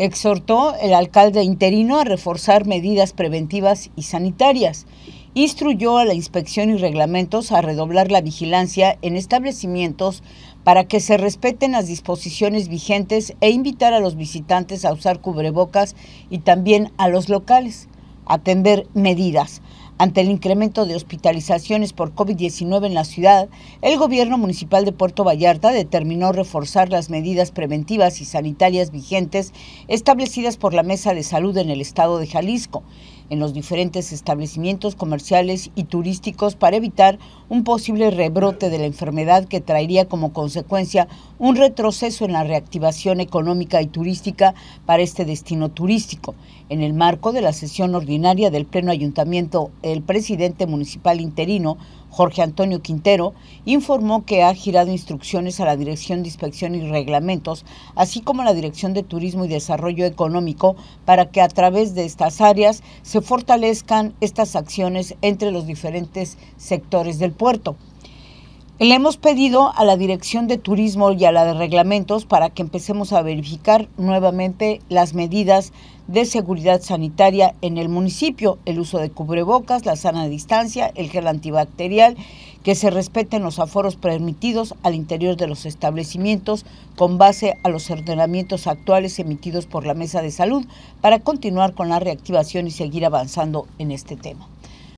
Exhortó el alcalde interino a reforzar medidas preventivas y sanitarias. Instruyó a la inspección y reglamentos a redoblar la vigilancia en establecimientos para que se respeten las disposiciones vigentes e invitar a los visitantes a usar cubrebocas y también a los locales. a Atender medidas. Ante el incremento de hospitalizaciones por COVID-19 en la ciudad, el gobierno municipal de Puerto Vallarta determinó reforzar las medidas preventivas y sanitarias vigentes establecidas por la Mesa de Salud en el estado de Jalisco en los diferentes establecimientos comerciales y turísticos para evitar un posible rebrote de la enfermedad que traería como consecuencia un retroceso en la reactivación económica y turística para este destino turístico. En el marco de la sesión ordinaria del Pleno Ayuntamiento, el presidente municipal interino, Jorge Antonio Quintero, informó que ha girado instrucciones a la Dirección de Inspección y Reglamentos, así como a la Dirección de Turismo y Desarrollo Económico, para que a través de estas áreas se fortalezcan estas acciones entre los diferentes sectores del puerto. Le hemos pedido a la Dirección de Turismo y a la de Reglamentos para que empecemos a verificar nuevamente las medidas de seguridad sanitaria en el municipio, el uso de cubrebocas, la sana distancia, el gel antibacterial que se respeten los aforos permitidos al interior de los establecimientos con base a los ordenamientos actuales emitidos por la Mesa de Salud para continuar con la reactivación y seguir avanzando en este tema.